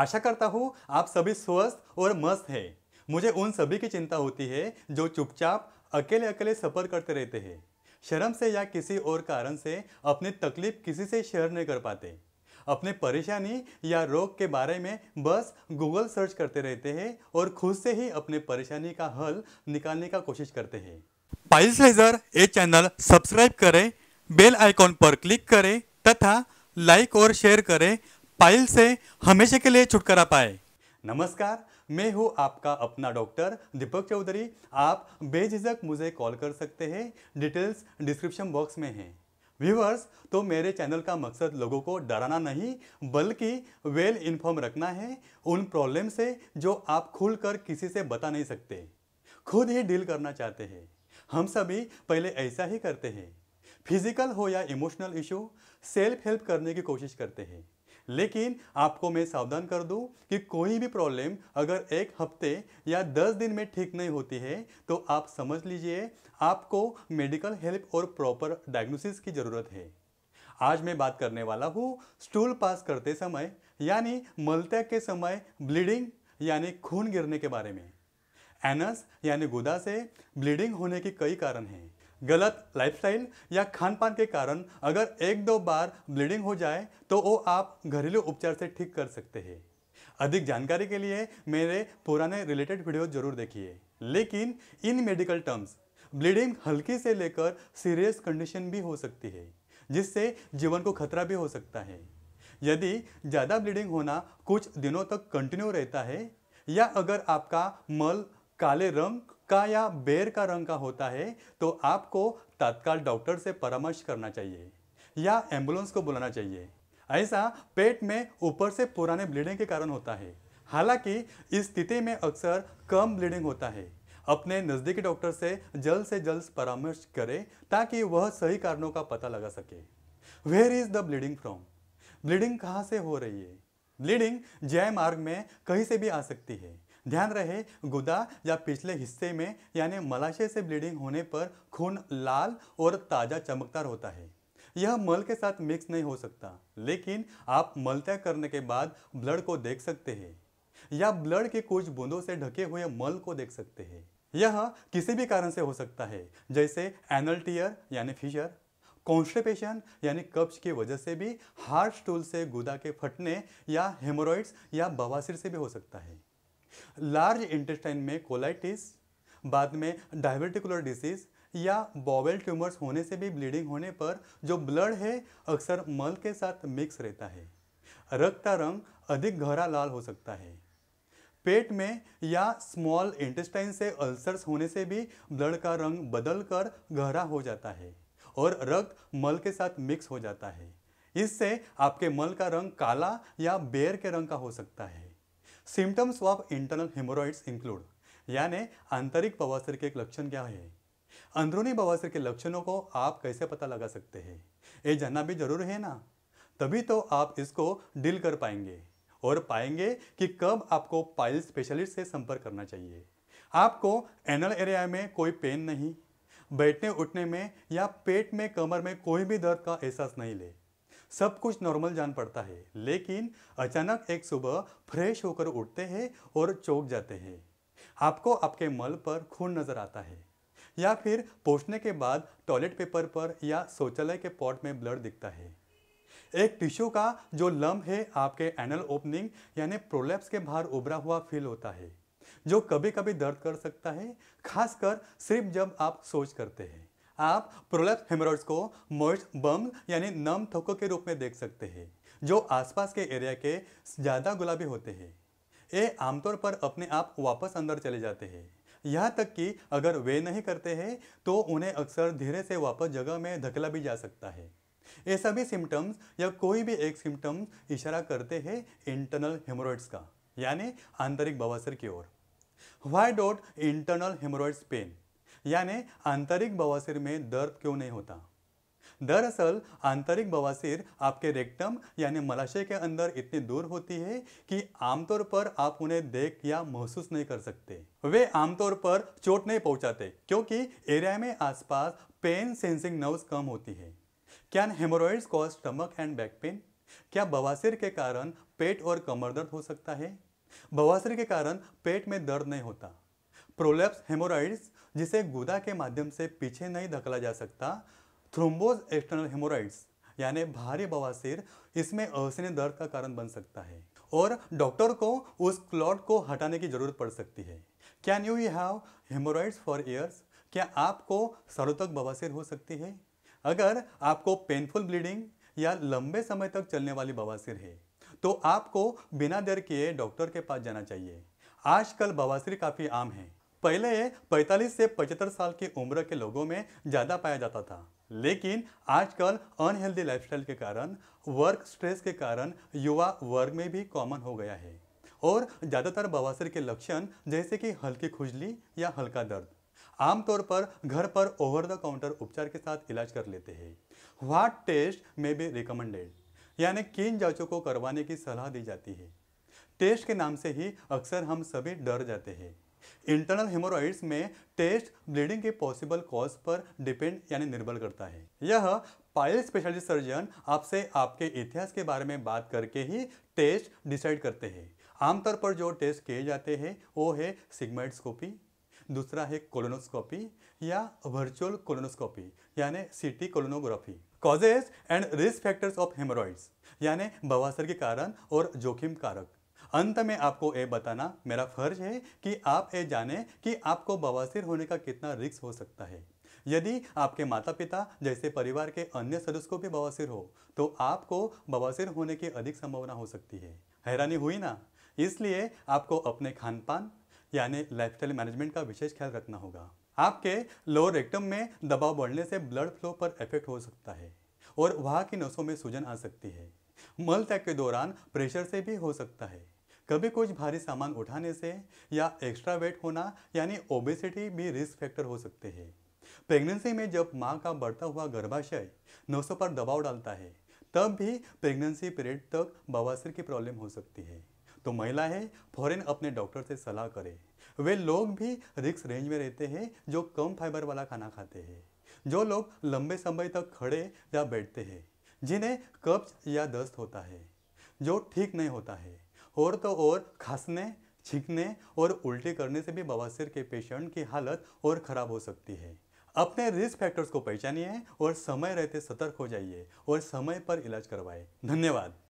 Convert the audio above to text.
आशा करता हूँ आप सभी स्वस्थ और मस्त हैं मुझे उन सभी की चिंता होती है जो चुपचाप अकेले अकेले सफ़र करते रहते हैं शर्म से या किसी और कारण से अपनी तकलीफ किसी से शेयर नहीं कर पाते अपने परेशानी या रोग के बारे में बस गूगल सर्च करते रहते हैं और खुद से ही अपने परेशानी का हल निकालने का कोशिश करते हैं पाइल्स लेजर ये चैनल सब्सक्राइब करें बेल आइकॉन पर क्लिक करें तथा लाइक और शेयर करें पाइल से हमेशा के लिए छुटकारा पाए नमस्कार मैं हूँ आपका अपना डॉक्टर दीपक चौधरी आप बेझिझक मुझे कॉल कर सकते हैं डिटेल्स डिस्क्रिप्शन बॉक्स में है व्यूवर्स तो मेरे चैनल का मकसद लोगों को डराना नहीं बल्कि वेल इन्फॉर्म रखना है उन प्रॉब्लम से जो आप खुलकर किसी से बता नहीं सकते खुद ही डील करना चाहते हैं हम सभी पहले ऐसा ही करते हैं फिजिकल हो या इमोशनल इशू सेल्फ हेल्प करने की कोशिश करते हैं लेकिन आपको मैं सावधान कर दूं कि कोई भी प्रॉब्लम अगर एक हफ्ते या दस दिन में ठीक नहीं होती है तो आप समझ लीजिए आपको मेडिकल हेल्प और प्रॉपर डायग्नोसिस की ज़रूरत है आज मैं बात करने वाला हूँ स्टूल पास करते समय यानी मलत्याग के समय ब्लीडिंग यानी खून गिरने के बारे में एनस यानी गुदा से ब्लीडिंग होने के कई कारण हैं गलत लाइफस्टाइल या खान पान के कारण अगर एक दो बार ब्लीडिंग हो जाए तो वो आप घरेलू उपचार से ठीक कर सकते हैं अधिक जानकारी के लिए मेरे पुराने रिलेटेड वीडियो जरूर देखिए लेकिन इन मेडिकल टर्म्स ब्लीडिंग हल्की से लेकर सीरियस कंडीशन भी हो सकती है जिससे जीवन को खतरा भी हो सकता है यदि ज़्यादा ब्लीडिंग होना कुछ दिनों तक कंटिन्यू रहता है या अगर आपका मल काले रंग का या बेर का रंग का होता है तो आपको तत्काल डॉक्टर से परामर्श करना चाहिए या एम्बुलेंस को बुलाना चाहिए ऐसा पेट में ऊपर से पुराने ब्लीडिंग के कारण होता है हालांकि इस स्थिति में अक्सर कम ब्लीडिंग होता है अपने नज़दीकी डॉक्टर से जल्द से जल्द परामर्श करें ताकि वह सही कारणों का पता लगा सके where is the bleeding from bleeding कहाँ से हो रही है ब्लीडिंग जय मार्ग में कहीं से भी आ सकती है ध्यान रहे गुदा या पिछले हिस्से में यानी मलाशय से ब्लीडिंग होने पर खून लाल और ताज़ा चमकदार होता है यह मल के साथ मिक्स नहीं हो सकता लेकिन आप मलत्या करने के बाद ब्लड को देख सकते हैं या ब्लड के कुछ बूंदों से ढके हुए मल को देख सकते हैं यह किसी भी कारण से हो सकता है जैसे एनल्टियर यानी फिशर कॉन्स्टिपेशन यानी कब्ज की वजह से भी हार्ट स्टूल से गुदा के फटने या हेमोरॉइड्स या बवासीर से भी हो सकता है लार्ज इंटेस्टाइन में कोलाइटिस बाद में डायबिटिकुलर डिसीज़ या बॉबल ट्यूमर्स होने से भी ब्लीडिंग होने पर जो ब्लड है अक्सर मल के साथ मिक्स रहता है रक्त का रंग अधिक गहरा लाल हो सकता है पेट में या स्मॉल इंटेस्टाइन से अल्सर्स होने से भी ब्लड का रंग बदल कर गहरा हो जाता है और रक्त मल के साथ मिक्स हो जाता है इससे आपके मल का रंग काला या बेर के रंग का हो सकता है symptoms of internal haemorrhoids include यानी आंतरिक बवासीर के लक्षण क्या है अंदरूनी बवासीर के लक्षणों को आप कैसे पता लगा सकते हैं ये जानना भी जरूर है ना तभी तो आप इसको डील कर पाएंगे और पाएंगे कि कब आपको पाइल स्पेशलिस्ट से संपर्क करना चाहिए आपको एनल एरिया में कोई पेन नहीं बैठने उठने में या पेट में कमर में कोई भी दर्द का एहसास नहीं ले सब कुछ नॉर्मल जान पड़ता है लेकिन अचानक एक सुबह फ्रेश होकर उठते हैं और चौंक जाते हैं आपको आपके मल पर खून नज़र आता है या फिर पोषने के बाद टॉयलेट पेपर पर या शौचालय के पॉट में ब्लड दिखता है एक टिश्यू का जो लम है आपके एनल ओपनिंग यानी प्रोलेप्स के बाहर उभरा हुआ फील होता है जो कभी कभी दर्द कर सकता है खासकर सिर्फ जब आप सोच करते हैं आप प्रोलेप हेमरॉइड्स को मोस्ट बम यानी नम थोको के रूप में देख सकते हैं जो आसपास के एरिया के ज़्यादा गुलाबी होते हैं ये आमतौर पर अपने आप वापस अंदर चले जाते हैं यहाँ तक कि अगर वे नहीं करते हैं तो उन्हें अक्सर धीरे से वापस जगह में धकेला भी जा सकता है ये सभी सिम्टम्स या कोई भी एक सिम्टम्स इशारा करते हैं इंटरनल हेमोरॉइड्स का यानी आंतरिक बवासर की ओर वाई डोट इंटरनल हेमोरॉइड्स पेन यानी आंतरिक बवासीर में दर्द क्यों नहीं होता दरअसल आंतरिक बवासीर आपके रेक्टम यानी मलाशय के अंदर इतनी दूर होती है कि आमतौर पर आप उन्हें देख या महसूस नहीं कर सकते वे आमतौर पर चोट नहीं पहुंचाते क्योंकि एरिया में आसपास पेन सेंसिंग नर्व्स कम होती है क्या haemorrhoids cause stomach and back pain क्या बवासीर के कारण पेट और कमर दर्द हो सकता है बवासीर के कारण पेट में दर्द नहीं होता प्रोलेप्स हेमोराइड्स जिसे गुदा के माध्यम से पीछे नहीं धकला जा सकता थ्रोम्बोज एक्सटर्नल हेमोराइड्स यानी भारी बवासीर इसमें असहनीय दर्द का कारण बन सकता है और डॉक्टर को उस क्लॉट को हटाने की ज़रूरत पड़ सकती है can you have haemorrhoids for years क्या आपको सरों तक बवासीर हो सकती है अगर आपको पेनफुल ब्लीडिंग या लंबे समय तक चलने वाली बवासीर है तो आपको बिना देर किए डॉक्टर के पास जाना चाहिए आजकल बवासीर काफ़ी आम है पहले 45 से 75 साल की उम्र के लोगों में ज़्यादा पाया जाता था लेकिन आजकल अनहेल्दी लाइफस्टाइल के कारण वर्क स्ट्रेस के कारण युवा वर्ग में भी कॉमन हो गया है और ज़्यादातर बवासीर के लक्षण जैसे कि हल्की खुजली या हल्का दर्द आमतौर पर घर पर ओवर द काउंटर उपचार के साथ इलाज कर लेते हैं व्हाट टेस्ट में भी रिकमेंडेड यानी किन जांचों को करवाने की सलाह दी जाती है टेस्ट के नाम से ही अक्सर हम सभी डर जाते हैं इंटरनल हेमोरॉइड्स में टेस्ट ब्लीडिंग के पॉसिबल कॉज पर डिपेंड यानी निर्भर करता है यह पायल स्पेशलिस्ट सर्जन आपसे आपके इतिहास के बारे में बात करके ही टेस्ट डिसाइड करते हैं आमतौर पर जो टेस्ट किए जाते हैं वो है सिग्माइडस्कोपी दूसरा है कोलोनोस्कोपी या वर्चुअल कोलोनोस्कोपी यानी CT colonography causes and risk factors of haemorrhoids यानी बवासर के कारण और जोखिम कारक अंत में आपको ये बताना मेरा फर्ज है कि आप ये जाने कि आपको बवासीर होने का कितना रिक्स हो सकता है यदि आपके माता पिता जैसे परिवार के अन्य सदस्य को भी बवासीर हो तो आपको बवासीर होने की अधिक संभावना हो सकती है हैरानी हुई ना इसलिए आपको अपने खान पान यानी लाइफस्टाइल मैनेजमेंट का विशेष ख्याल रखना होगा आपके लोअर रेक्टम में दबाव बढ़ने से ब्लड फ्लो पर इफेक्ट हो सकता है और वहाँ की नसों में सूजन आ सकती है मल त्याग के दौरान प्रेशर से भी हो सकता है कभी कुछ भारी सामान उठाने से या एक्स्ट्रा वेट होना यानी ओबेसिटी भी रिस्क फैक्टर हो सकते हैं प्रेगनेंसी में जब माँ का बढ़ता हुआ गर्भाशय नसों पर दबाव डालता है तब भी प्रेगनेंसी पीरियड तक बवासीर की प्रॉब्लम हो सकती है तो महिला है फौरन अपने डॉक्टर से सलाह करें वे लोग भी रिक्स रेंज में रहते हैं जो कम फाइबर वाला खाना खाते हैं जो लोग लंबे समय तक खड़े या बैठते हैं जिन्हें कब्ज या दस्त होता है जो ठीक नहीं होता है और तो और खांसने छींकने और उल्टी करने से भी बवासीर के पेशेंट की हालत और ख़राब हो सकती है अपने रिस्क फैक्टर्स को पहचानिए और समय रहते सतर्क हो जाइए और समय पर इलाज करवाएं धन्यवाद